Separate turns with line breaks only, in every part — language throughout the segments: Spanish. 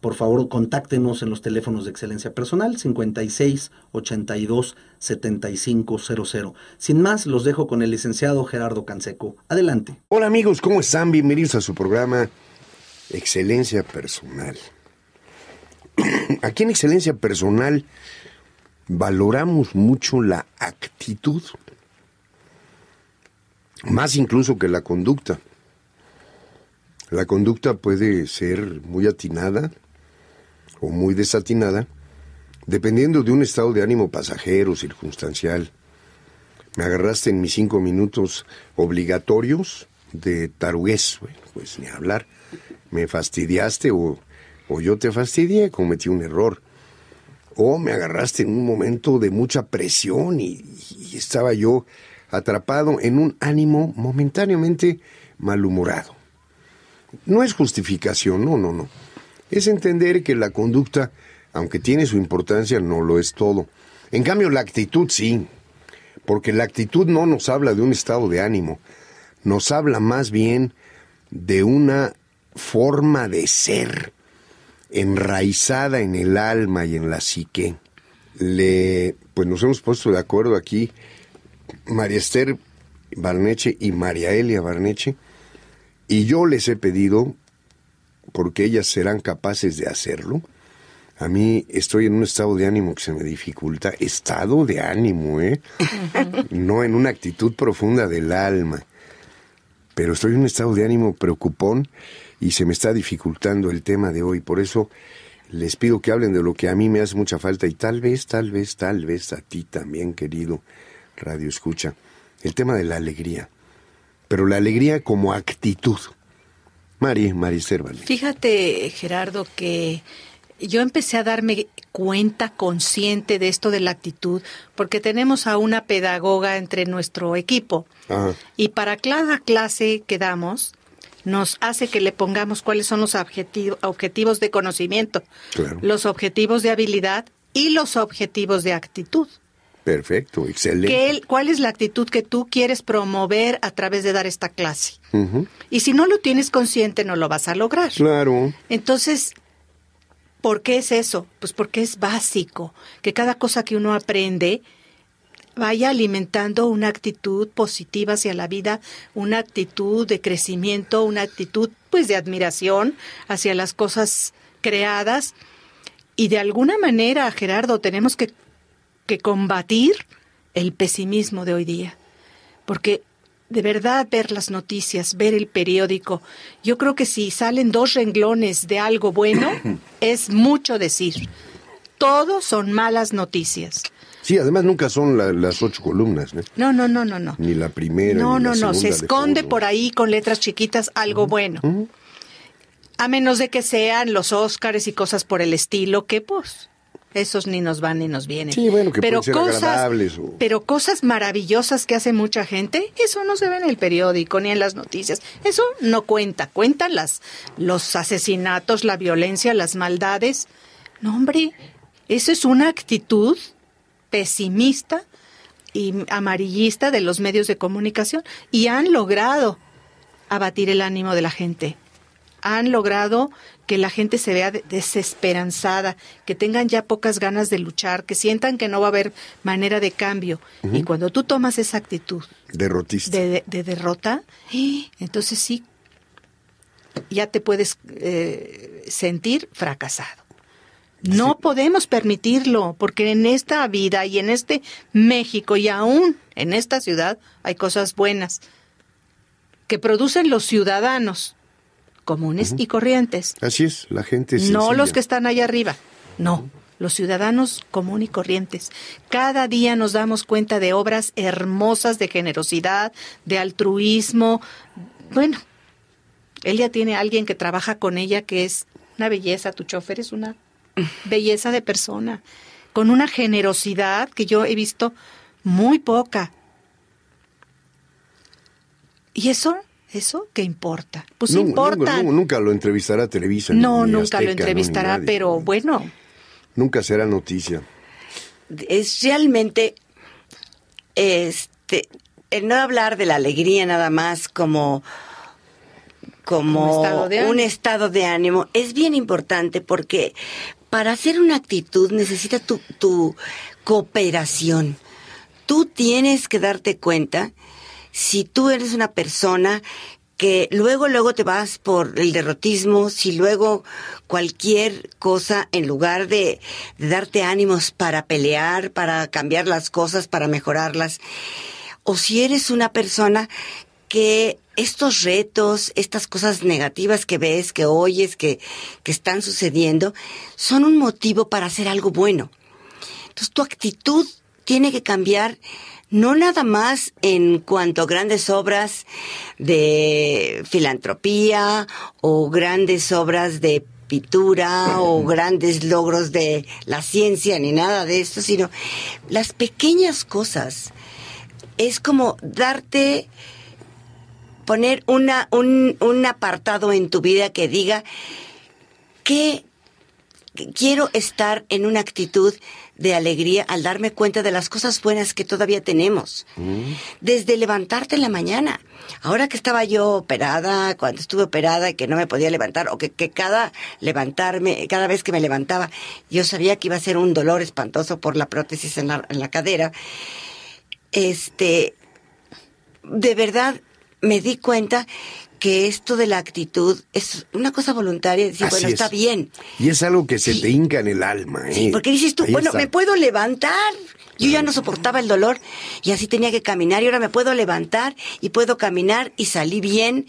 por favor contáctenos en los teléfonos de excelencia personal 56 82 7500. Sin más, los dejo con el licenciado Gerardo Canseco.
Adelante. Hola amigos, ¿cómo están? Bienvenidos a su programa Excelencia Personal. Aquí en Excelencia Personal valoramos mucho la actitud, más incluso que la conducta. La conducta puede ser muy atinada, o muy desatinada, dependiendo de un estado de ánimo pasajero, circunstancial. Me agarraste en mis cinco minutos obligatorios de tarugués, bueno, pues ni hablar. Me fastidiaste o, o yo te fastidié, cometí un error. O me agarraste en un momento de mucha presión y estaba yo atrapado en un ánimo momentáneamente malhumorado. No es justificación, no, no, no es entender que la conducta, aunque tiene su importancia, no lo es todo. En cambio, la actitud sí, porque la actitud no nos habla de un estado de ánimo, nos habla más bien de una forma de ser enraizada en el alma y en la psique. Le, pues nos hemos puesto de acuerdo aquí, María Esther Barneche y María Elia Barneche, y yo les he pedido porque ellas serán capaces de hacerlo. A mí estoy en un estado de ánimo que se me dificulta. Estado de ánimo, ¿eh? No en una actitud profunda del alma. Pero estoy en un estado de ánimo preocupón y se me está dificultando el tema de hoy. Por eso les pido que hablen de lo que a mí me hace mucha falta y tal vez, tal vez, tal vez a ti también, querido Radio Escucha. El tema de la alegría. Pero la alegría como actitud. Mari, Mari Cervantes.
Fíjate, Gerardo, que yo empecé a darme cuenta consciente de esto de la actitud, porque tenemos a una pedagoga entre nuestro equipo. Y para cada clase que damos, nos hace que le pongamos cuáles son los objetivos de conocimiento, los objetivos de habilidad y los objetivos de actitud.
Perfecto, excelente.
¿Cuál es la actitud que tú quieres promover a través de dar esta clase? Y si no lo tienes consciente, no lo vas a lograr. Claro. Entonces, ¿por qué es eso? Pues porque es básico, que cada cosa que uno aprende vaya alimentando una actitud positiva hacia la vida, una actitud de crecimiento, una actitud pues de admiración hacia las cosas creadas. Y de alguna manera, Gerardo, tenemos que que combatir el pesimismo de hoy día. Porque de verdad ver las noticias, ver el periódico, yo creo que si salen dos renglones de algo bueno, es mucho decir. Todo son malas noticias.
Sí, además nunca son las ocho columnas. ¿no?
no, no, no, no,
Ni la primera. No, no, no. Se esconde
por ahí con letras chiquitas algo bueno. A menos de que sean los Óscares y cosas por el estilo, que pues esos ni nos van ni nos vienen. pero cosas, Pero cosas maravillosas que hace mucha gente, eso no se ve en el periódico ni en las noticias. Eso no cuenta. Cuentan las, los asesinatos, la violencia, las maldades. No, hombre, eso es una actitud pesimista y amarillista de los medios de comunicación y han logrado abatir el ánimo de la gente han logrado que la gente se vea desesperanzada, que tengan ya pocas ganas de luchar, que sientan que no va a haber manera de cambio. Y cuando tú tomas esa actitud
de,
derrota, ¡eh! entonces sí, ya te puedes eh, sentir fracasado. No podemos permitirlo, porque en esta vida y en este México y aún en esta ciudad hay cosas buenas que producen los ciudadanos comunes y corrientes.
Así es, la gente No los que
están allá arriba, no. Los ciudadanos comunes y corrientes. Cada día nos damos cuenta de obras hermosas de generosidad, de altruismo. Bueno, ella tiene a alguien que trabaja con ella que es una belleza. Tu chofer es una belleza de persona, con una generosidad que yo he visto muy poca. Y eso ¿Eso qué importa? Pues, pues importa.
nunca lo entrevistará Televisa. No, nunca lo entrevistará,
pero bueno.
Nunca será noticia.
Es realmente, este, el no hablar de la alegría nada más como, como, un estado de ánimo es bien importante porque para hacer una actitud necesita tu, tu cooperación. Tú tienes que darte cuenta si tú eres una persona que luego, luego te vas por el derrotismo, si luego cualquier cosa, en lugar de, darte ánimos para pelear, para cambiar las cosas, para mejorarlas, o si eres una persona que estos retos, estas cosas negativas que ves, que oyes, que, que, están sucediendo, son un motivo para hacer algo bueno. Entonces tu actitud tiene que cambiar no nada más en cuanto a grandes obras de filantropía o grandes obras de pintura o grandes logros de la ciencia ni nada de esto, sino las pequeñas cosas. Es como darte, poner una, un, un apartado en tu vida que diga que quiero estar en una actitud de alegría al darme cuenta de las cosas buenas que todavía tenemos. Mm. Desde levantarte en la mañana. Ahora que estaba yo operada, cuando estuve operada y que no me podía levantar, o que, cada levantarme, cada vez que me levantaba, yo sabía que iba a ser un dolor espantoso por la prótesis en la, en la cadera. Este, de verdad me di cuenta que esto de la actitud es una cosa voluntaria, decir, bueno, está bien.
Y es algo que se te hinca en el alma. ¿eh? Sí, porque dices tú, bueno, me
puedo levantar. Yo ya no soportaba el dolor y así tenía que caminar y ahora me puedo levantar y puedo caminar y salí bien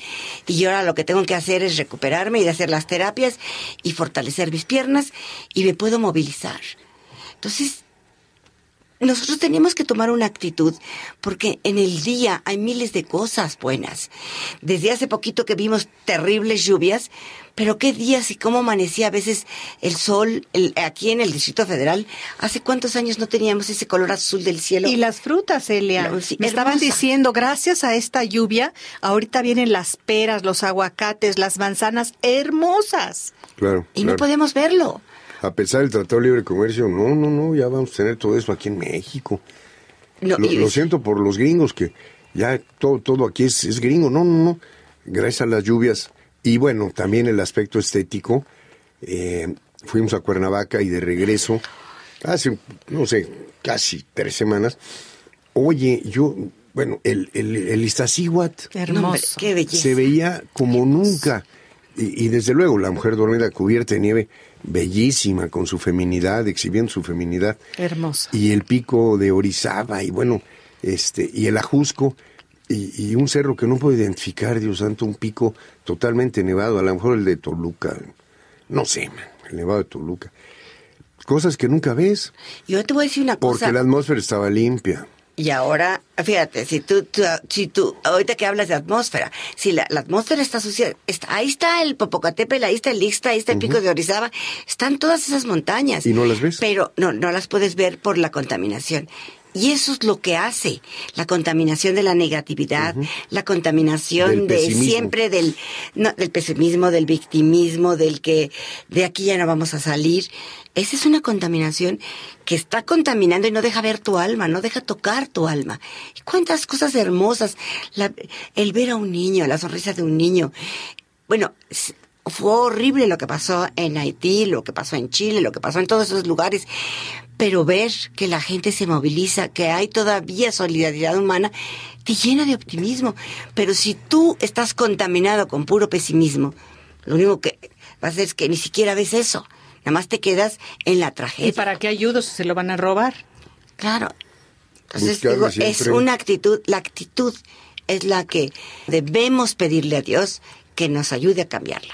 y ahora lo que tengo que hacer es recuperarme y hacer las terapias y fortalecer mis piernas y me puedo movilizar. Entonces, nosotros tenemos que tomar una actitud porque en el día hay miles de cosas buenas. Desde hace poquito que vimos terribles lluvias, pero qué días y cómo amanecía a veces el sol aquí en el Distrito Federal. ¿Hace cuántos años no teníamos ese color azul del cielo? Y las frutas, Elia. Me estaban
diciendo, gracias a esta lluvia, ahorita vienen las peras, los aguacates, las manzanas hermosas.
Claro. Y no podemos verlo a pesar del Tratado de Libre Comercio, no, no, no, ya vamos a tener todo eso aquí en México. lo, siento por los gringos, que ya todo, todo aquí es, gringo. No, no, no. Gracias a las lluvias y bueno, también el aspecto estético. Eh, fuimos a Cuernavaca y de regreso, hace, no sé, casi tres semanas. Oye, yo, bueno, el, el, el Hermoso. Qué belleza. Se veía como nunca. y desde luego, la mujer dormida cubierta de nieve bellísima con su feminidad, exhibiendo su feminidad. hermosa Y el pico de Orizaba y bueno, este, y el Ajusco. Y, un cerro que no puedo identificar, Dios santo, un pico totalmente nevado, a lo mejor el de Toluca, no sé, el nevado de Toluca. Cosas que nunca ves.
Yo te voy a decir una cosa. Porque la
atmósfera estaba limpia.
Y ahora, fíjate, si tú, si tú, ahorita que hablas de atmósfera, si la, atmósfera está sucia, está, ahí está el Popocatépetl, ahí está el Ixta, ahí está el Pico de Orizaba, están todas esas montañas. Y no las ves. Pero no, no las puedes ver por la contaminación. Y eso es lo que hace la contaminación de la negatividad, la contaminación de siempre del, del pesimismo, del victimismo, del que de aquí ya no vamos a salir. Esa es una contaminación que está contaminando y no deja ver tu alma, no deja tocar tu alma. cuántas cosas hermosas, el ver a un niño, la sonrisa de un niño. Bueno, fue horrible lo que pasó en Haití, lo que pasó en Chile, lo que pasó en todos esos lugares pero ver que la gente se moviliza, que hay todavía solidaridad humana, te llena de optimismo. Pero si tú estás contaminado con puro pesimismo, lo único que vas a hacer es que ni siquiera ves eso. Nada más te quedas en la tragedia. ¿Y para qué ayudos se lo van a robar? Claro. Entonces, es una actitud, la actitud es la que debemos pedirle a Dios que nos ayude a cambiarla.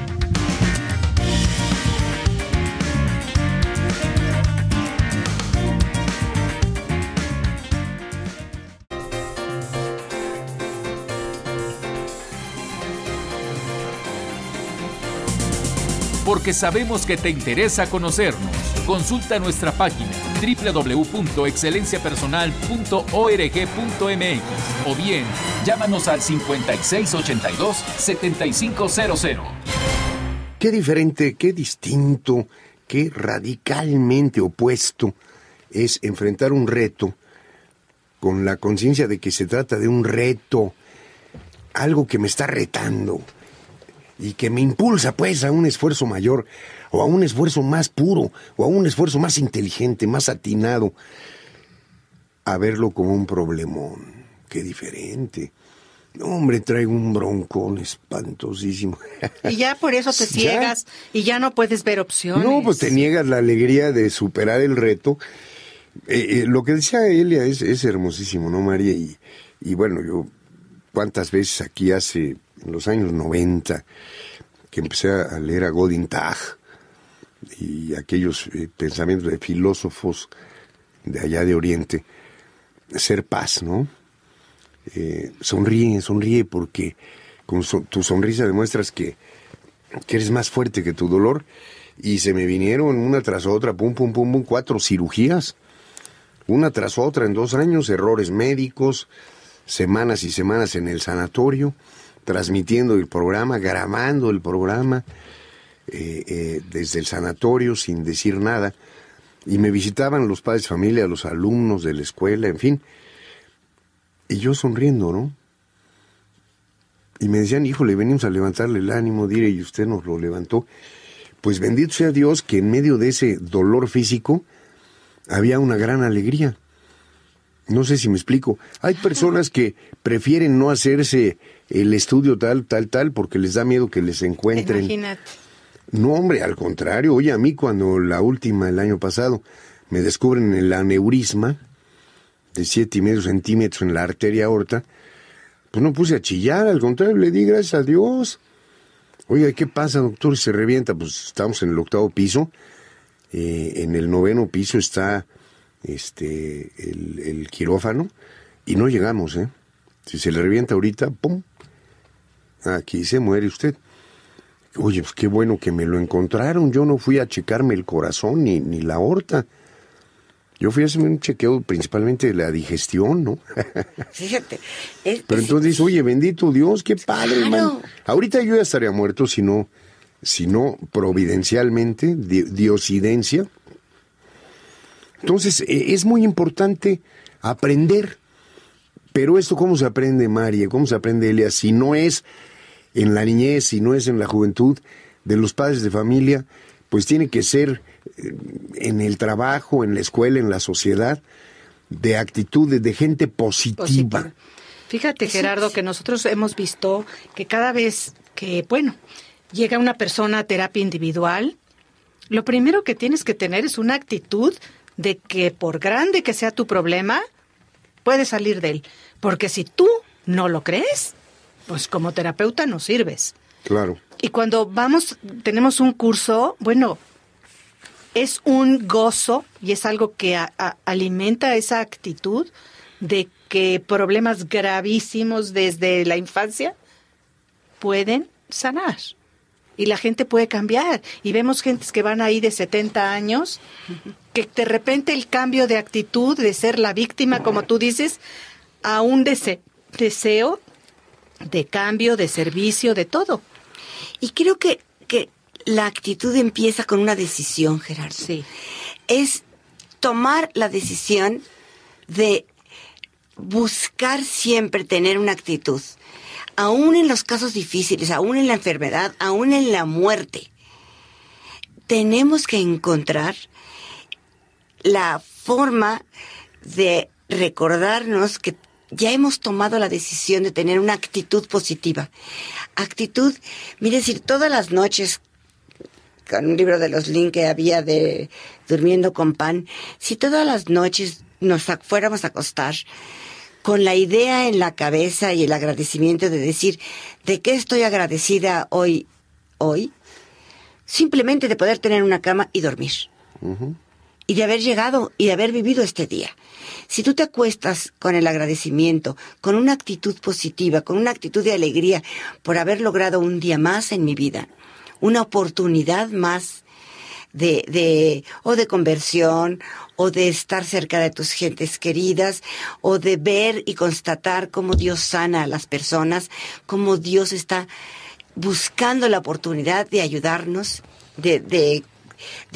porque sabemos que te interesa conocernos. Consulta nuestra página www.excelenciapersonal.org.mx o bien llámanos al 5682-7500.
Qué diferente, qué distinto, qué radicalmente opuesto es enfrentar un reto con la conciencia de que se trata de un reto, algo que me está retando y que me impulsa pues a un esfuerzo mayor o a un esfuerzo más puro o a un esfuerzo más inteligente, más atinado, a verlo como un problemón. Qué diferente. Hombre, traigo un broncón espantosísimo. Y ya por eso te ciegas
y ya no puedes ver opciones. No, pues
te niegas la alegría de superar el reto. Eh, eh, lo que decía Elia es, es hermosísimo, ¿no, María? y bueno, yo cuántas veces aquí hace en los años 90, que empecé a leer a Godin Tag y aquellos eh, pensamientos de filósofos de allá de Oriente, ser paz, ¿no? Eh, sonríe, sonríe porque con tu sonrisa demuestras que, que eres más fuerte que tu dolor y se me vinieron una tras otra, pum, pum, pum, pum, cuatro cirugías, una tras otra en dos años, errores médicos, semanas y semanas en el sanatorio transmitiendo el programa, grabando el programa eh, eh, desde el sanatorio sin decir nada. Y me visitaban los padres de familia, los alumnos de la escuela, en fin. Y yo sonriendo, ¿no? Y me decían, híjole, venimos a levantarle el ánimo, diré, y usted nos lo levantó. Pues bendito sea Dios que en medio de ese dolor físico había una gran alegría. No sé si me explico. Hay personas que prefieren no hacerse el estudio tal, tal, tal, porque les da miedo que les encuentren. Imagínate. No, hombre, al contrario. Oye, a mí cuando la última, el año pasado, me descubren el aneurisma de siete y medio centímetros en la arteria aorta, pues no puse a chillar, al contrario, le di gracias a Dios. Oye, ¿qué pasa, doctor? Se revienta. Pues estamos en el octavo piso. Eh, en el noveno piso está este, el, quirófano y no llegamos, ¿eh? Si se le revienta ahorita, ¡pum! Aquí se muere usted. Oye, pues qué bueno que me lo encontraron. Yo no fui a checarme el corazón ni, ni la aorta. Yo fui a hacerme un chequeo principalmente de la digestión, ¿no? Fíjate. Pero entonces, dice oye, bendito Dios, qué padre, Ahorita yo ya estaría muerto si no, si no providencialmente, diosidencia, entonces, e, es muy importante aprender. Pero esto, ¿cómo se aprende, María? ¿Cómo se aprende, Elia? Si no es en la niñez, si no es en la juventud de los padres de familia, pues tiene que ser eh, en el trabajo, en la escuela, en la sociedad, de actitudes, de gente positiva.
Fíjate, Gerardo, que nosotros hemos visto que cada vez que, bueno, llega una persona a terapia individual, lo primero que tienes que tener es una actitud de que por grande que sea tu problema, puedes salir de él. Porque si tú no lo crees, pues como terapeuta no sirves. Claro. Y cuando vamos, tenemos un curso, bueno, es un gozo y es algo que alimenta esa actitud de que problemas gravísimos desde la infancia pueden sanar y la gente puede cambiar. Y vemos gentes que van ahí de 70 años, que de repente el cambio de actitud de ser la víctima, como tú dices, a un deseo
de cambio, de servicio, de todo. Y creo que, que la actitud empieza con una decisión, Gerardo. Sí. Es tomar la decisión de buscar siempre tener una actitud aún en los casos difíciles, aún en la enfermedad, aún en la muerte, tenemos que encontrar la forma de recordarnos que ya hemos tomado la decisión de tener una actitud positiva. Actitud, mire, decir, todas las noches, con un libro de los Link que había de Durmiendo con Pan, si todas las noches nos fuéramos a acostar, con la idea en la cabeza y el agradecimiento de decir, ¿de qué estoy agradecida hoy? Hoy, simplemente de poder tener una cama y dormir. Y de haber llegado y de haber vivido este día. Si tú te acuestas con el agradecimiento, con una actitud positiva, con una actitud de alegría por haber logrado un día más en mi vida, una oportunidad más de, o de conversión, o de estar cerca de tus gentes queridas, o de ver y constatar cómo Dios sana a las personas, cómo Dios está buscando la oportunidad de ayudarnos, de, de,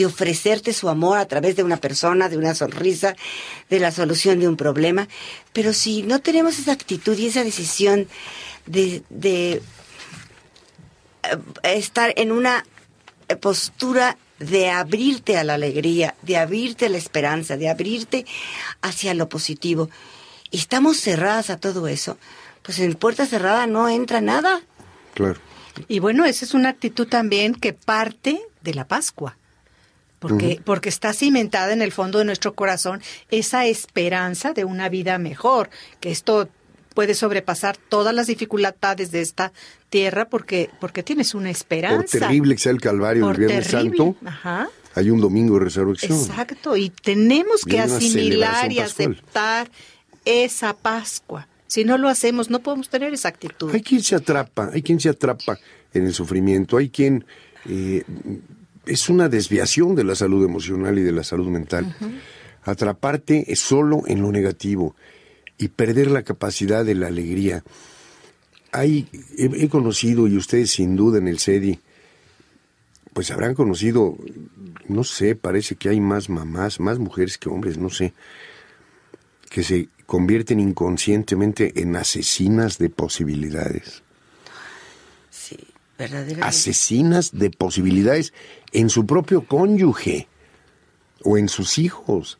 ofrecerte su amor a través de una persona, de una sonrisa, de la solución de un problema. Pero si no tenemos esa actitud y esa decisión de, de eh, estar en una postura de abrirte a la alegría, de abrirte a la esperanza, de abrirte hacia lo positivo. Y estamos cerradas a todo eso, pues en puerta cerrada no entra nada. Claro. Y bueno, esa es una actitud también que parte de
la Pascua. Porque, porque está cimentada en el fondo de nuestro corazón esa esperanza de una vida mejor, que esto puedes sobrepasar todas las dificultades de esta tierra porque, porque tienes una esperanza. Por terrible
que sea el Calvario del el Viernes Santo. Hay un domingo de resurrección.
Exacto, y tenemos que asimilar y aceptar esa Pascua. Si no lo hacemos, no podemos tener esa actitud.
Hay quien se atrapa, hay quien se atrapa en el sufrimiento, hay quien eh, es una desviación de la salud emocional y de la salud mental. Atraparte es solo en lo negativo, y perder la capacidad de la alegría. Hay, he, conocido, y ustedes sin duda en el SEDI, pues habrán conocido, no sé, parece que hay más mamás, más mujeres que hombres, no sé, que se convierten inconscientemente en asesinas de posibilidades. Sí, verdaderamente. Asesinas de posibilidades en su propio cónyuge o en sus hijos,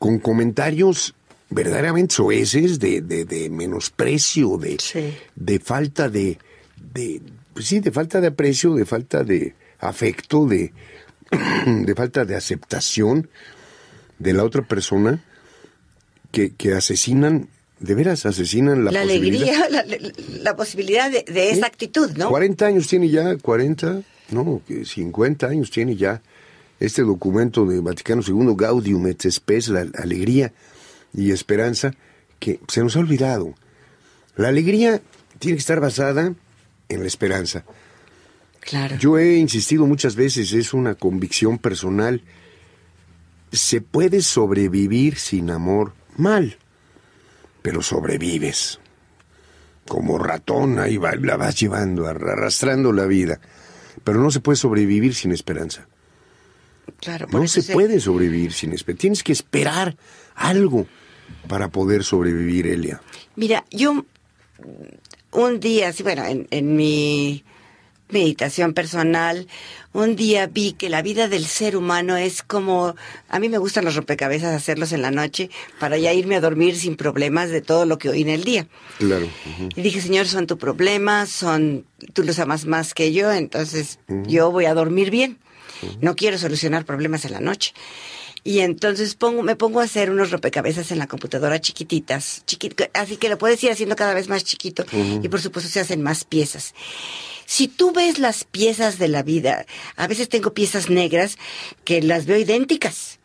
con comentarios verdaderamente soeces, de, de, de menosprecio, de, de falta de, de, pues sí, de falta de aprecio, de falta de afecto, de, de falta de aceptación de la otra persona, que, que asesinan de veras asesinan la, la posibilidad.
alegría, la, posibilidad de, esa ¿Eh? actitud, ¿no?
40 años tiene ya, 40, no, 50 años tiene ya este documento de Vaticano II, Gaudium et Spes, la alegría y esperanza que se nos ha olvidado. La alegría tiene que estar basada en la esperanza. Claro. Yo he insistido muchas veces, es una convicción personal. Se puede sobrevivir sin amor mal, pero sobrevives. Como ratón ahí va, la vas llevando, arrastrando la vida. Pero no se puede sobrevivir sin esperanza.
Claro, no se, se puede
sobrevivir sin esperanza. Tienes que esperar algo para poder sobrevivir, Elia?
Mira, yo un día, bueno, en, mi meditación personal, un día vi que la vida del ser humano es como, a mí me gustan los rompecabezas hacerlos en la noche para ya irme a dormir sin problemas de todo lo que oí en el día. Claro. Y dije, Señor, son tu problemas, son, tú los amas más que yo, entonces yo voy a dormir bien. No quiero solucionar problemas en la noche. Y entonces pongo, me pongo a hacer unos rompecabezas en la computadora chiquititas, así que lo puedes ir haciendo cada vez más chiquito y por supuesto se hacen más piezas. Si tú ves las piezas de la vida, a veces tengo piezas negras que las veo idénticas.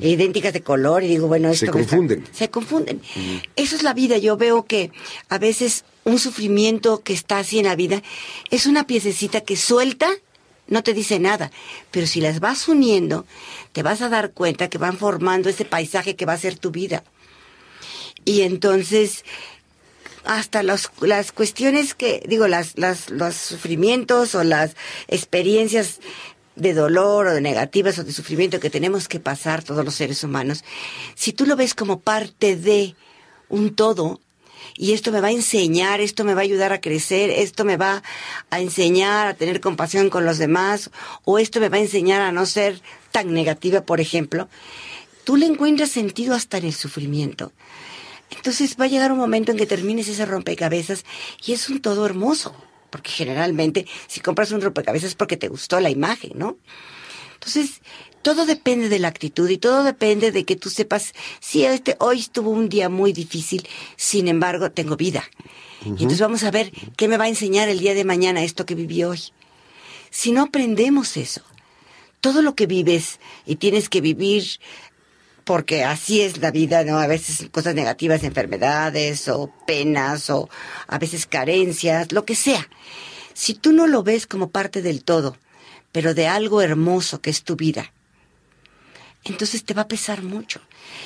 E idénticas de color y digo, bueno, esto... Se confunden. se confunden. Eso es la vida. Yo veo que a veces un sufrimiento que está así en la vida es una piececita que suelta no te dice nada, pero si las vas uniendo, te vas a dar cuenta que van formando ese paisaje que va a ser tu vida. Y entonces, hasta las cuestiones que, digo, las, las, los sufrimientos o las experiencias de dolor o de negativas o de sufrimiento que tenemos que pasar todos los seres humanos, si tú lo ves como parte de un todo, y esto me va a enseñar, esto me va a ayudar a crecer, esto me va a enseñar a tener compasión con los demás, o esto me va a enseñar a no ser tan negativa, por ejemplo, tú le encuentras sentido hasta en el sufrimiento. Entonces va a llegar un momento en que termines ese rompecabezas y es un todo hermoso, porque generalmente si compras un rompecabezas es porque te gustó la imagen, ¿no? Entonces, todo depende de la actitud y todo depende de que tú sepas, sí, este, hoy estuvo un día muy difícil, sin embargo, tengo vida. Y entonces vamos a ver qué me va a enseñar el día de mañana esto que viví hoy. Si no aprendemos eso, todo lo que vives y tienes que vivir, porque así es la vida, ¿no? A veces cosas negativas, enfermedades o penas o a veces carencias, lo que sea. Si tú no lo ves como parte del todo, pero de algo hermoso que es tu vida. Entonces te va a pesar mucho.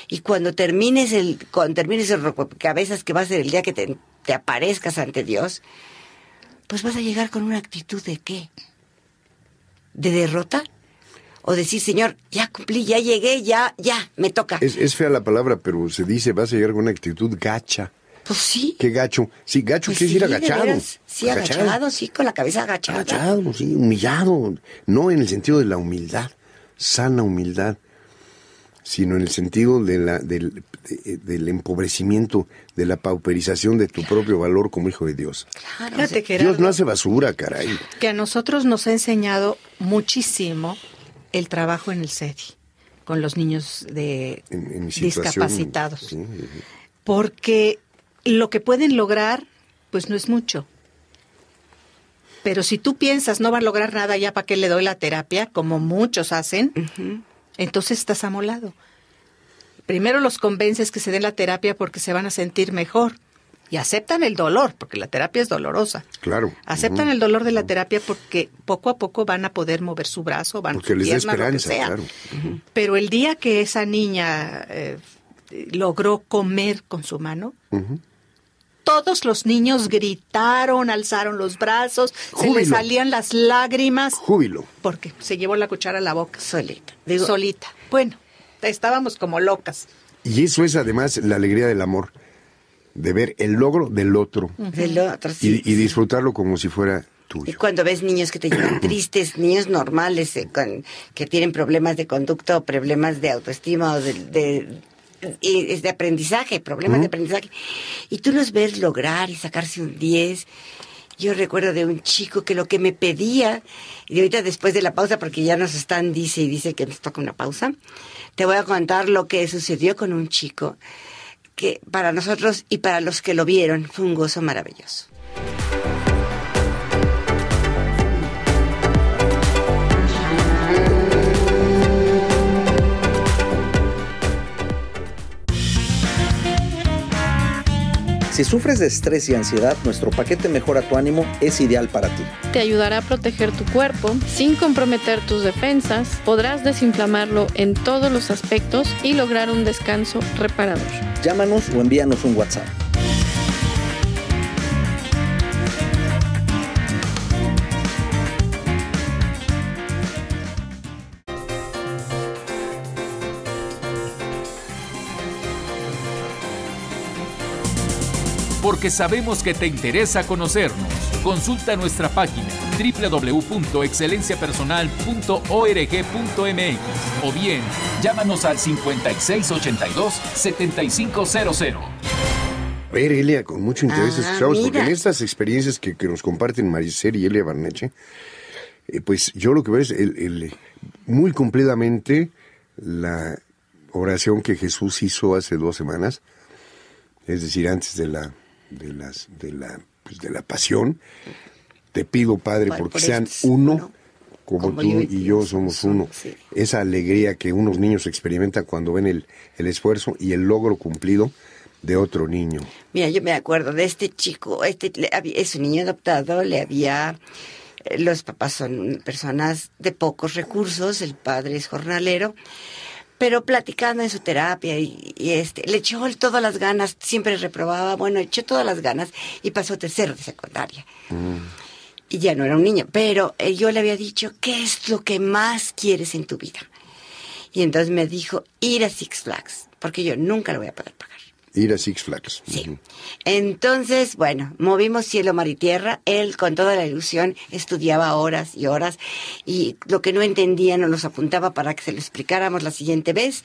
Y cuando termines el, cuando termines el que va a ser el día que te, aparezcas ante Dios, pues vas a llegar con una actitud de qué? ¿De derrota? o decir, Señor, ya cumplí, ya llegué, ya, ya, me toca.
Es, es, fea la palabra, pero se dice, vas a llegar con una actitud gacha. Pues sí. Qué gacho. Sí, gacho quiere sí, agachado. sí, agachado.
sí, con la cabeza
agachada. Agachado, sí, humillado. No en el sentido de la humildad, sana humildad, sino en el sentido del, empobrecimiento, de la pauperización de tu propio valor como hijo de Dios.
Claro. Dios no
hace basura, caray.
Que a nosotros nos ha enseñado muchísimo el trabajo en el SEDI, con los niños de
discapacitados.
Porque lo que pueden lograr, pues no es mucho. Pero si tú piensas no va a lograr nada ya para que le doy la terapia, como muchos hacen, entonces estás amolado. Primero los convences que se den la terapia porque se van a sentir mejor y aceptan el dolor, porque la terapia es dolorosa. Claro. Aceptan el dolor de la terapia porque poco a poco van a poder mover su brazo, van a poder lo que sea. Pero el día que esa niña eh, logró comer con su mano, todos los niños gritaron, alzaron los brazos, se les salían las lágrimas. Júbilo. Porque se llevó la cuchara a la boca. Solita. Solita. Bueno, estábamos como locas.
Y eso es además la alegría del amor, de ver el logro del otro. y, disfrutarlo como si fuera Tuyo.
Y cuando ves niños que te llevan tristes, niños normales eh, que tienen problemas de conducta o problemas de autoestima o de es de aprendizaje, problemas de aprendizaje. Y tú los ves lograr y sacarse un 10. Yo recuerdo de un chico que lo que me pedía, y ahorita después de la pausa, porque ya nos están, dice y dice que nos toca una pausa, te voy a contar lo que sucedió con un chico que para nosotros y para los que lo vieron fue un gozo maravilloso.
Si sufres de estrés y ansiedad, nuestro paquete Mejora tu ánimo es ideal para ti.
Te ayudará a proteger tu cuerpo sin comprometer tus defensas, podrás desinflamarlo en todos los aspectos y lograr un descanso
reparador. Llámanos o envíanos un WhatsApp.
porque sabemos que te interesa conocernos. Consulta nuestra página www.excelenciapersonal.org.mx o bien llámanos al 5682-7500.
A ver, Elia, con mucho interés ah, escuchamos, porque en estas experiencias que, nos comparten Maricer y Elia Barneche, eh, pues yo lo que veo es el, muy completamente la oración que Jesús hizo hace dos semanas, es decir, antes de la de, las, de, la, pues de la pasión. Te pido, Padre, porque sean uno. como, tú y, yo somos uno. Esa alegría que unos niños experimentan cuando ven el, el esfuerzo y el logro cumplido, de otro niño.
Mira, yo me acuerdo de este chico, este es un niño adoptado, le había eh, los papás son personas de pocos recursos, el padre es jornalero pero platicando en su terapia y, este, le echó todas las ganas, siempre reprobaba, bueno, echó todas las ganas y pasó tercero de secundaria. Mm. Y ya no era un niño, pero eh, yo le había dicho, ¿qué es lo que más quieres en tu vida? Y entonces me dijo, ir a Six Flags, porque yo nunca
lo voy a poder pagar. Ir a Six Flags. Sí.
Entonces, bueno, movimos cielo, mar y tierra. Él, con toda la ilusión, estudiaba horas y horas y lo que no entendía no los apuntaba para que se lo explicáramos la siguiente vez.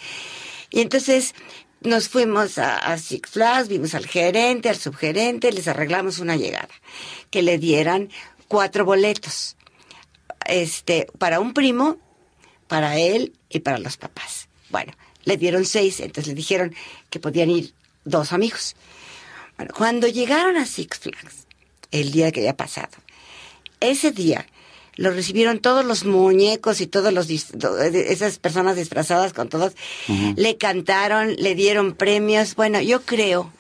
Y entonces nos fuimos a, a, Six Flags, vimos al gerente, al subgerente, les arreglamos una llegada, que le dieran cuatro boletos, este, para un primo, para él y para los papás. Bueno, le dieron seis, entonces le dijeron que podían ir dos amigos. cuando llegaron a Six Flags, el día que había pasado, ese día lo recibieron todos los muñecos y todas eh, esas personas disfrazadas con todos, le cantaron, le dieron premios. Bueno, yo creo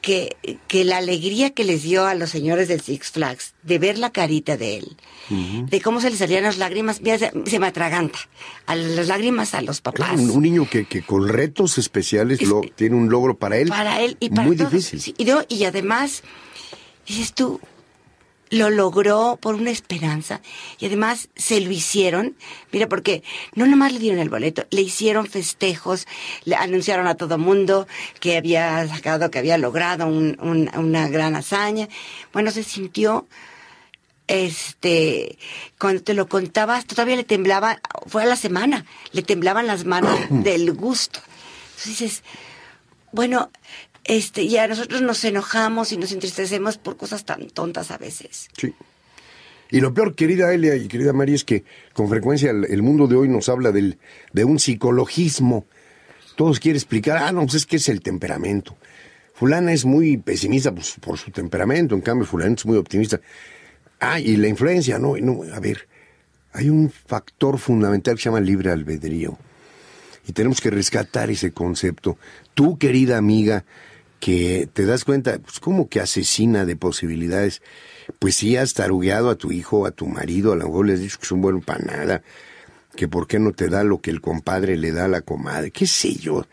que, que, la alegría que les dio a los señores del Six Flags de ver la carita de él, de cómo se le salían las lágrimas, se, me atraganta, a las lágrimas a los papás. Un,
niño que, que, con retos especiales lo, tiene un logro para él. Para él y para muy difícil.
y, y además, dices tú, lo logró por una esperanza y además se lo hicieron, mira, porque no nomás le dieron el boleto, le hicieron festejos, le anunciaron a todo mundo que había sacado, que había logrado una gran hazaña. Bueno, se sintió, este, cuando te lo contabas, todavía le temblaba, fue a la semana, le temblaban las manos del gusto. Entonces dices, bueno, este, y a nosotros nos enojamos y nos entristecemos por cosas tan tontas
a veces. Sí. Y lo peor, querida Elia y querida María, es que con frecuencia el, mundo de hoy nos habla del, de un psicologismo. Todos quieren explicar, ah, no, pues es que es el temperamento. Fulana es muy pesimista pues, por su temperamento, en cambio fulana es muy optimista. Ah, y la influencia, no, no, a ver, hay un factor fundamental que se llama libre albedrío. Y tenemos que rescatar ese concepto. Tú, querida amiga, que te das cuenta, pues como que asesina de posibilidades. Pues sí, has tarugueado a tu hijo, a tu marido, a lo mejor le has dicho que un bueno para nada, que por qué no te da lo que el compadre le da a la comadre, qué sé yo.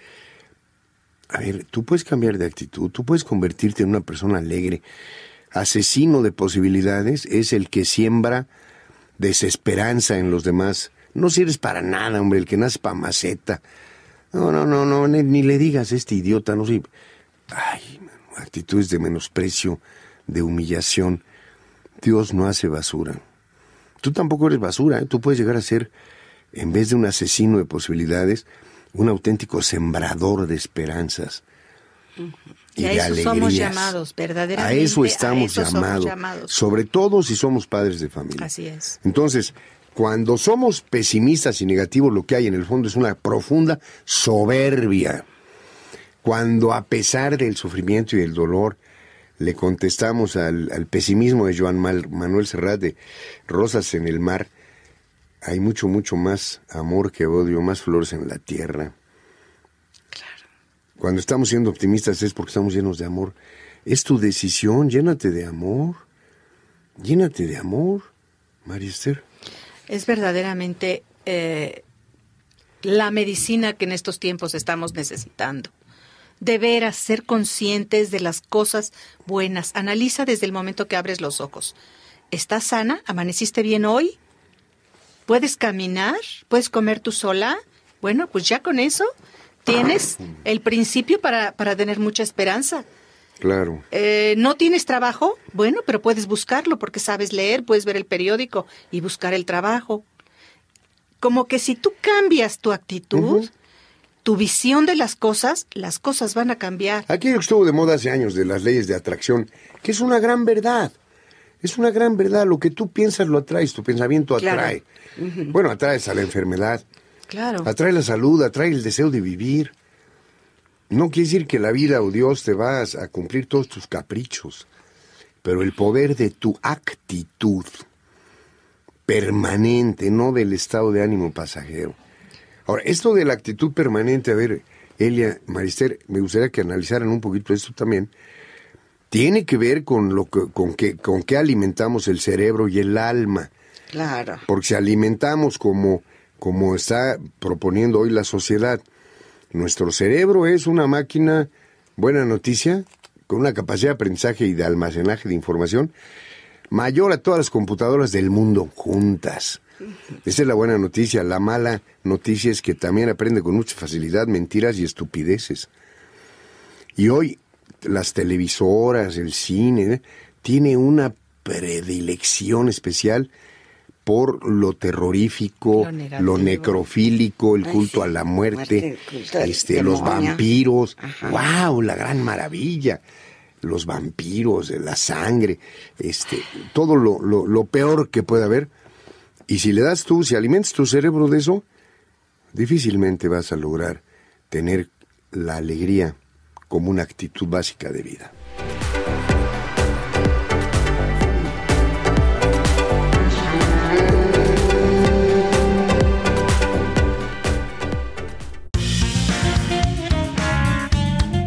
A ver, tú puedes cambiar de actitud, tú puedes convertirte en una persona alegre. Asesino de posibilidades es el que siembra desesperanza en los demás. No sirves para nada, hombre, el que nace para maceta. No, no, no, no, ni, le digas a este idiota, no sirve ay, actitudes de menosprecio, de humillación. Dios no hace basura. Tú tampoco eres basura, ¿eh? tú puedes llegar a ser, en vez de un asesino de posibilidades, un auténtico sembrador de esperanzas. Y, a eso somos llamados,
verdaderamente. A eso estamos llamados.
Sobre todo si somos padres de familia. Así es. Entonces, cuando somos pesimistas y negativos, lo que hay en el fondo es una profunda soberbia cuando a pesar del sufrimiento y el dolor, le contestamos al, pesimismo de Joan Manuel Serrat de Rosas en el Mar, hay mucho, mucho más amor que odio, más flores en la tierra. Claro. Cuando estamos siendo optimistas es porque estamos llenos de amor. Es tu decisión, llénate de amor. Llénate de amor, Esther.
Es verdaderamente eh, la medicina que en estos tiempos estamos necesitando de veras ser conscientes de las cosas buenas. Analiza desde el momento que abres los ojos. ¿Estás sana? ¿Amaneciste bien hoy? ¿Puedes caminar? ¿Puedes comer tú sola? Bueno, pues ya con eso tienes el principio para, para tener mucha esperanza. Claro. Eh, ¿No tienes trabajo? Bueno, pero puedes buscarlo porque sabes leer, puedes ver el periódico y buscar el trabajo. Como que si tú cambias tu actitud, tu visión de las cosas, las cosas van a cambiar.
Aquí que estuvo de moda hace años de las leyes de atracción, que es una gran verdad. Es una gran verdad, lo que tú piensas lo atraes, tu pensamiento atrae. Bueno, atraes a la enfermedad. Claro. Atrae la salud, atrae el deseo de vivir. No quiere decir que la vida o Dios te vas a cumplir todos tus caprichos, pero el poder de tu actitud permanente, no del estado de ánimo pasajero. Ahora, esto de la actitud permanente, a ver, Elia Marister, me gustaría que analizaran un poquito esto también. Tiene que ver con lo que, con que, con qué alimentamos el cerebro y el alma. Claro. Porque si alimentamos como, como está proponiendo hoy la sociedad, nuestro cerebro es una máquina, buena noticia, con una capacidad de aprendizaje y de almacenaje de información mayor a todas las computadoras del mundo juntas. Esa es la buena noticia. La mala noticia es que también aprende con mucha facilidad mentiras y estupideces. Y hoy las televisoras, el cine, eh, tiene una predilección especial por lo terrorífico, lo, necrofílico, el culto a la muerte, este, los vampiros, wow, la gran maravilla, los vampiros, eh, la sangre, este, todo lo, lo, lo peor que puede haber, y si le das tú, si alimentas tu cerebro de eso, difícilmente vas a lograr tener la alegría como una actitud básica de vida.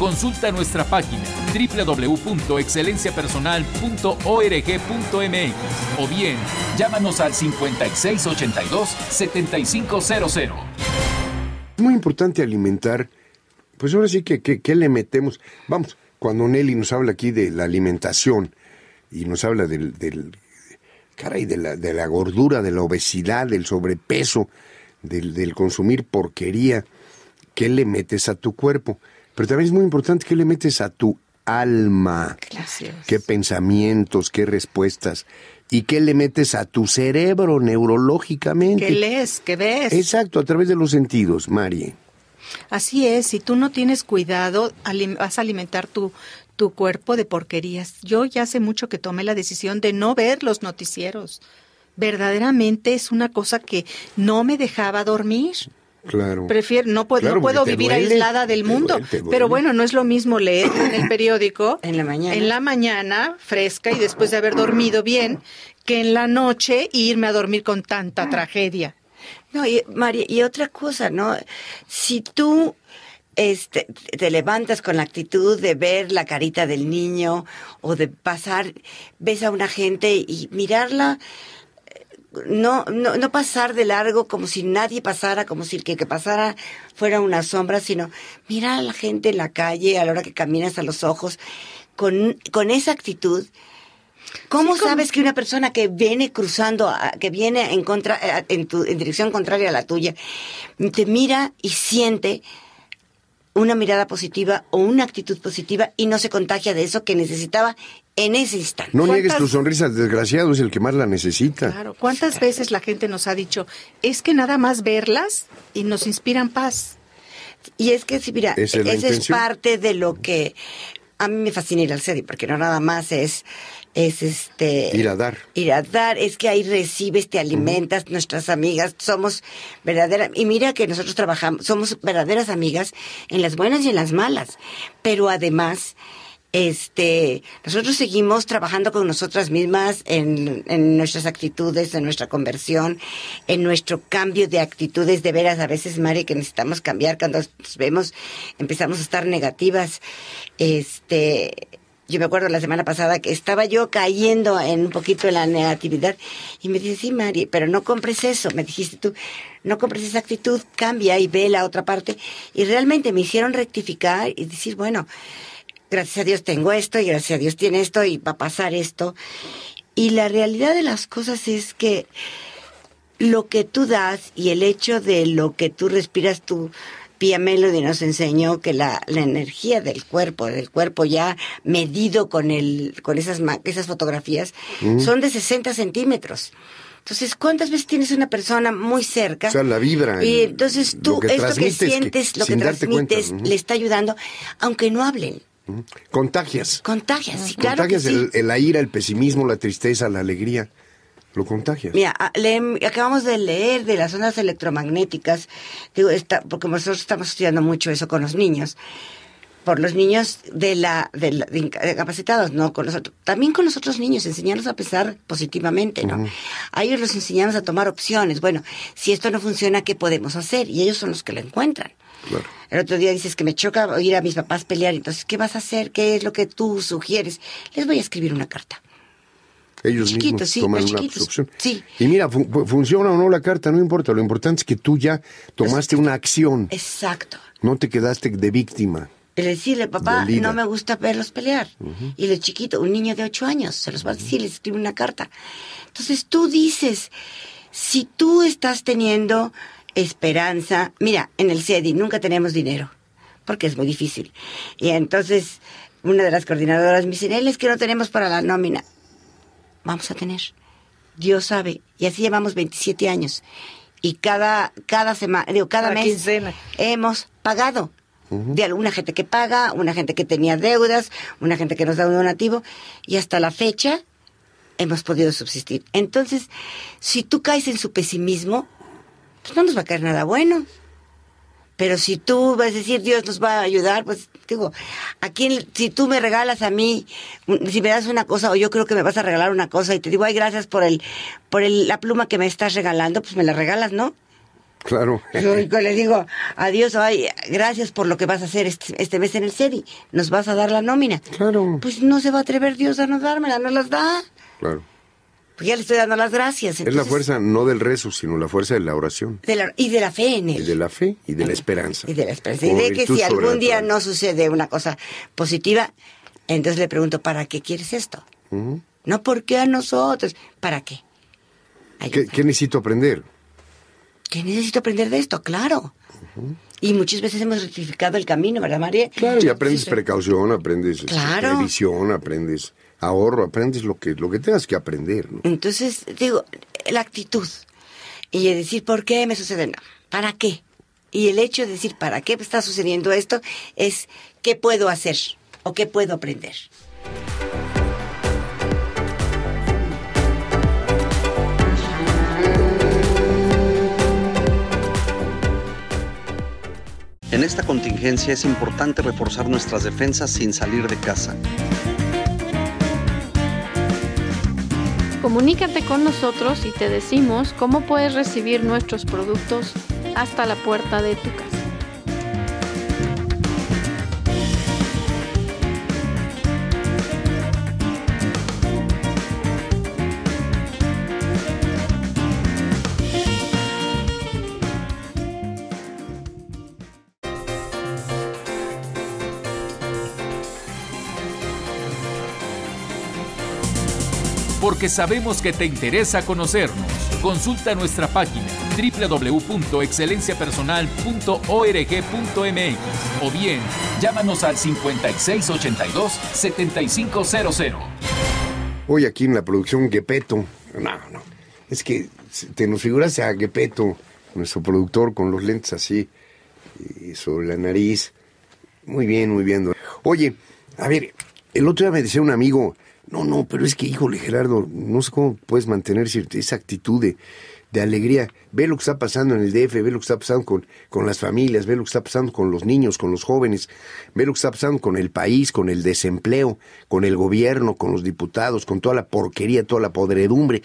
Consulta nuestra página www.excelenciapersonal.org.mx o bien llámanos al 5682-7500.
Es muy importante alimentar, pues ahora sí que, qué le metemos. Vamos, cuando Nelly nos habla aquí de la alimentación y nos habla del, caray, de la, de la gordura, de la obesidad, del sobrepeso, del, del consumir porquería, ¿qué le metes a tu cuerpo? Pero también es muy importante qué le metes a tu alma, qué pensamientos, qué respuestas. ¿Y qué le metes a tu cerebro neurológicamente? ¿Qué
lees? ¿Qué ves? Exacto,
a través de los sentidos, Mari.
Así es, si tú no tienes cuidado, vas a alimentar tu, tu cuerpo de porquerías. Yo ya hace mucho que tomé la decisión de no ver los noticieros. Verdaderamente es una cosa que no me dejaba dormir. Prefiero, no, puedo, vivir aislada del mundo. Pero bueno, no es lo mismo leer en el periódico. en la mañana. En la mañana, fresca y después de haber dormido bien,
que en la noche irme a dormir con tanta tragedia. No, y, María, y otra cosa, ¿no? Si tú este, te levantas con la actitud de ver la carita del niño o de pasar, ves a una gente y mirarla no, no, no pasar de largo como si nadie pasara, como si el que, pasara fuera una sombra, sino mirar a la gente en la calle a la hora que caminas a los ojos con, con esa actitud. ¿Cómo sabes que una persona que viene cruzando, que viene en, contra, eh, en, tu, en dirección contraria a la tuya, te mira y siente una mirada positiva o una actitud positiva y no se contagia de eso que necesitaba en ese instante. No niegues tus
sonrisas, desgraciado, es el que más la necesita. Claro,
¿cuántas veces la gente nos ha dicho, es que nada más verlas y nos inspiran paz? Y es que, mira, esa es, parte de lo que a mí me fascina ir al porque no nada más es es este ir a dar. Ir a dar, es que ahí recibes, te alimentas, nuestras amigas, somos verdaderas, y mira que nosotros trabajamos, somos verdaderas amigas en las buenas y en las malas, pero además este, nosotros seguimos trabajando con nosotras mismas en, nuestras actitudes, en nuestra conversión, en nuestro cambio de actitudes de veras. A veces, Mari, que necesitamos cambiar cuando vemos, empezamos a estar negativas. Este, yo me acuerdo la semana pasada que estaba yo cayendo en un poquito en la negatividad y me dice, sí, Mari, pero no compres eso, me dijiste tú, no compres esa actitud, cambia y ve la otra parte. Y realmente me hicieron rectificar y decir, bueno, gracias a Dios tengo esto y gracias a Dios tiene esto y va a pasar esto. Y la realidad de las cosas es que lo que tú das y el hecho de lo que tú respiras, tú Pia Melody nos enseñó que la, energía del cuerpo, del cuerpo ya medido con, el, con esas, esas fotografías, mm. son de 60 centímetros. Entonces, ¿cuántas veces tienes una persona muy cerca? O sea, la vibra. Y entonces tú, esto que sientes, lo que transmites, le está ayudando, aunque no hablen.
Mm. Contagias.
Contagias, sí, claro. Contagias el,
la ira, el pesimismo, la tristeza, la alegría. Lo contagias.
Mira, acabamos de leer de las ondas electromagnéticas, digo, está, porque nosotros estamos estudiando mucho eso con los niños, por los niños de la, de, no con nosotros, también con los otros niños, enseñarlos a pensar positivamente, ¿no? A ellos los enseñamos a tomar opciones. Bueno, si esto no funciona, ¿qué podemos hacer? Y ellos son los que lo encuentran. El otro día dices que me choca oír a mis papás pelear, entonces, ¿qué vas a hacer? ¿Qué es lo que tú sugieres? Les voy a escribir una carta.
Ellos mismos sí, una Y mira, funciona o no la carta, no importa. Lo importante es que tú ya tomaste una acción.
Exacto.
No te quedaste de víctima.
El decirle, papá, no me gusta verlos pelear. Y le chiquito, un niño de ocho años, se los va a decir, le escribe una carta. Entonces tú dices, si tú estás teniendo esperanza, mira, en el CEDI nunca tenemos dinero, porque es muy difícil. Y entonces una de las coordinadoras me dice, él es que no tenemos para la nómina vamos a tener. Dios sabe. Y así llevamos 27 años. Y cada, cada semana, digo, cada, mes hemos pagado. De alguna gente que paga, una gente que tenía deudas, una gente que nos da un donativo. Y hasta la fecha hemos podido subsistir. Entonces, si tú caes en su pesimismo, pues no nos va a caer nada bueno. Pero si tú vas a decir Dios nos va a ayudar, pues digo, aquí si tú me regalas a mí, si me das una cosa o yo creo que me vas a regalar una cosa y te digo, ay, gracias por el por la pluma que me estás regalando, pues me la regalas, ¿no?
Claro. Yo
le digo, adiós, ay, gracias por lo que vas a hacer este, este mes en el CEDI. Nos vas a dar la nómina. Claro. Pues no se va a atrever Dios a no dármela, no las da.
Claro. Pues ya le estoy dando las gracias. es la fuerza no del rezo, sino la fuerza de la oración. y de la fe en él. Y de la fe y de la esperanza. Y de la esperanza. y de que si algún día
no sucede una cosa positiva, entonces le pregunto, ¿para qué quieres esto? No, ¿por qué a nosotros? ¿Para qué?
¿Qué, necesito aprender?
¿Qué necesito aprender de esto? Claro. Y muchas veces hemos rectificado el camino, ¿verdad, María? Claro, y aprendes
precaución, aprendes este, previsión, aprendes ahorro, aprendes lo que, lo que tengas que aprender. ¿no? Entonces, digo,
la actitud y decir, ¿por qué me sucede? No, ¿Para qué? Y el hecho de decir, ¿para qué está sucediendo esto? Es, ¿qué puedo hacer? ¿O qué puedo aprender?
En esta contingencia es importante reforzar nuestras defensas sin salir de casa.
Comunícate con nosotros y te decimos cómo puedes recibir nuestros productos hasta
la puerta de tu casa. que sabemos que te interesa conocernos. Consulta nuestra página www.excelenciapersonal.org.mx o bien llámanos al 5682-7500.
Hoy aquí en la producción Gepeto. No, no. Es que te nos figuras a Gepeto, nuestro productor con los lentes así y sobre la nariz. Muy bien, muy bien. Oye, a ver, el otro día me decía un amigo, no, no, pero es que, híjole, Gerardo, no sé cómo puedes mantener esa actitud de, alegría. Ve lo que está pasando en el DF, ve lo que está pasando con, las familias, ve lo que está pasando con los niños, con los jóvenes, ve lo que está pasando con el país, con el desempleo, con el gobierno, con los diputados, con toda la porquería, toda la podredumbre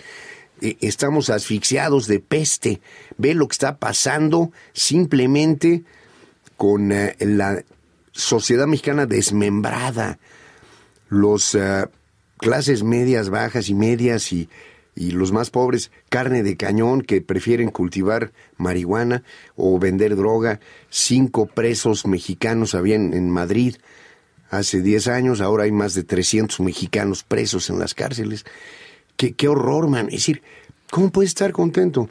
e, estamos asfixiados de peste. Ve lo que está pasando simplemente con eh, la sociedad mexicana desmembrada, los eh, clases medias, bajas y medias y, y los más pobres carne de cañón que prefieren cultivar marihuana o vender droga. Cinco presos mexicanos habían en Madrid hace 10 años, ahora hay más de 300 mexicanos presos en las cárceles. Qué, qué horror, man. Es decir, ¿cómo puede estar contento?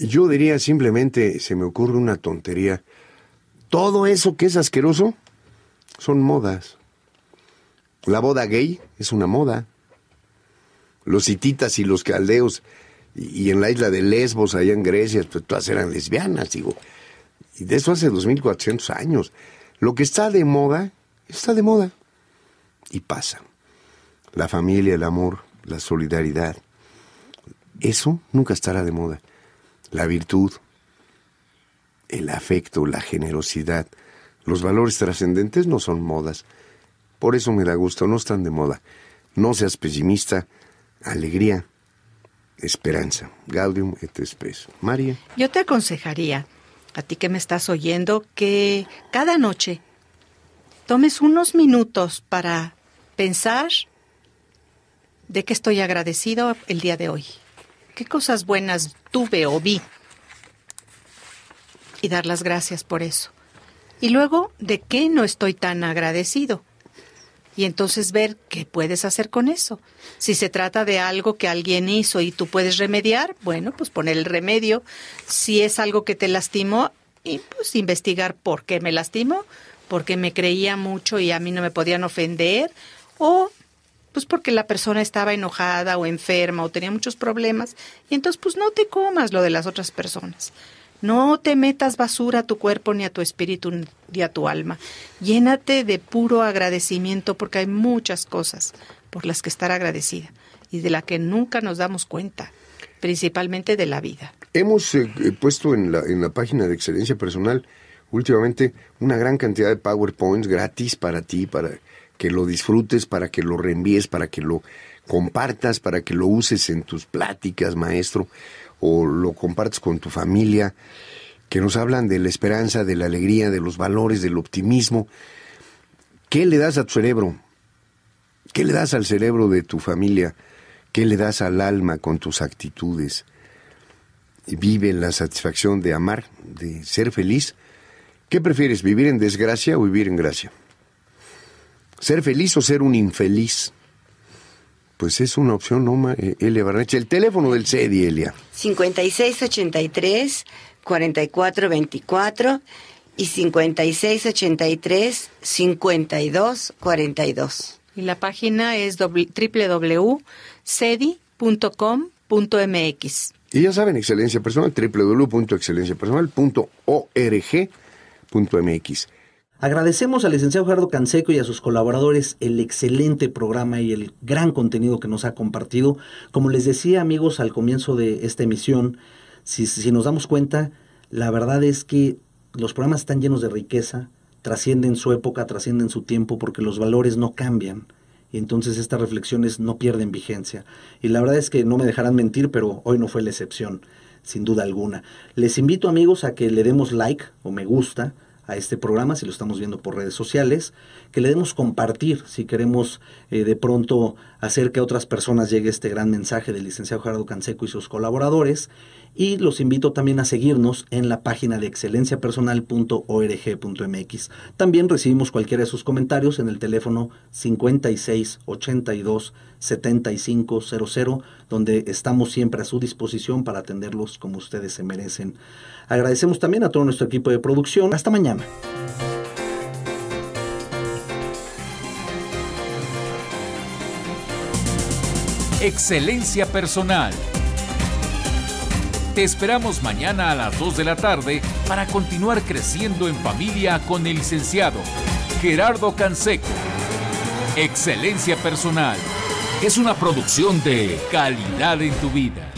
Yo diría simplemente, se me ocurre una tontería. Todo eso que es asqueroso son modas. La boda gay es una moda. Los hititas y los caldeos, y, en la isla de Lesbos, allá en Grecia, pues, todas eran lesbianas, digo. Y de eso hace 2400 años. Lo que está de moda, está de moda. Y pasa. La familia, el amor, la solidaridad. Eso nunca estará de moda. La virtud, el afecto, la generosidad, los valores trascendentes no son modas. Por eso me da gusto, no están de moda. No seas pesimista, alegría, esperanza. Gaudium et spes. María.
Yo te aconsejaría, a ti que me estás oyendo, que cada noche tomes unos minutos para pensar de qué estoy agradecido el día de hoy. ¿Qué cosas buenas tuve o vi? Y dar las gracias por eso. Y luego, ¿de qué no estoy tan agradecido? y entonces ver qué puedes hacer con eso. Si se trata de algo que alguien hizo y tú puedes remediar, bueno, pues poner el remedio. Si es algo que te lastimó, y pues investigar por qué me lastimó, porque me creía mucho y a mí no me podían ofender, o pues porque la persona estaba enojada o enferma o tenía muchos problemas, y entonces pues no te comas lo de las otras personas. No te metas basura a tu cuerpo, ni a tu espíritu, ni a tu alma. Llénate de puro agradecimiento porque hay muchas cosas por las que estar agradecida y de las que nunca nos damos cuenta, principalmente de la vida.
Hemos eh, eh, puesto en la, en la página de excelencia personal últimamente una gran cantidad de PowerPoints gratis para ti, para que lo disfrutes, para que lo reenvíes, para que lo compartas, para que lo uses en tus pláticas, maestro o lo compartes con tu familia, que nos hablan de la esperanza, de la alegría, de los valores, del optimismo. ¿Qué le das a tu cerebro? ¿Qué le das al cerebro de tu familia? ¿Qué le das al alma con tus actitudes? vive la satisfacción de amar, de ser feliz. ¿Qué prefieres, vivir en desgracia o vivir en gracia? ¿Ser feliz o ser un infeliz? Pues es una opción, ¿no, eh, Elia Barneche? El teléfono del CEDI, Elia.
5683-4424 y 5683-5242.
Y la página es www.cedi.com.mx.
Y ya saben, Excelencia Personal, www.excelenciapersonal.org.mx. Agradecemos al licenciado Gerardo Canseco
y a sus colaboradores el excelente programa y el gran contenido que nos ha compartido. Como les decía amigos al comienzo de esta emisión, si, nos damos cuenta, la verdad es que los programas están llenos de riqueza, trascienden su época, trascienden su tiempo, porque los valores no cambian. Y entonces estas reflexiones no pierden vigencia. Y la verdad es que no me dejarán mentir, pero hoy no fue la excepción, sin duda alguna. Les invito amigos a que le demos like o me gusta a este programa, si lo estamos viendo por redes sociales, que le demos compartir, si queremos eh, de pronto hacer que a otras personas llegue este gran mensaje del licenciado Gerardo Canseco y sus colaboradores, y los invito también a seguirnos en la página de excelenciapersonal.org.mx. También recibimos cualquiera de sus comentarios en el teléfono 82 7500, donde estamos siempre a su disposición para atenderlos como ustedes se merecen. Agradecemos también a todo nuestro equipo de producción. Hasta mañana.
Excelencia Personal te esperamos mañana a las 2 de la tarde para continuar creciendo en familia con el licenciado Gerardo Canseco. Excelencia Personal es una producción de calidad en tu vida.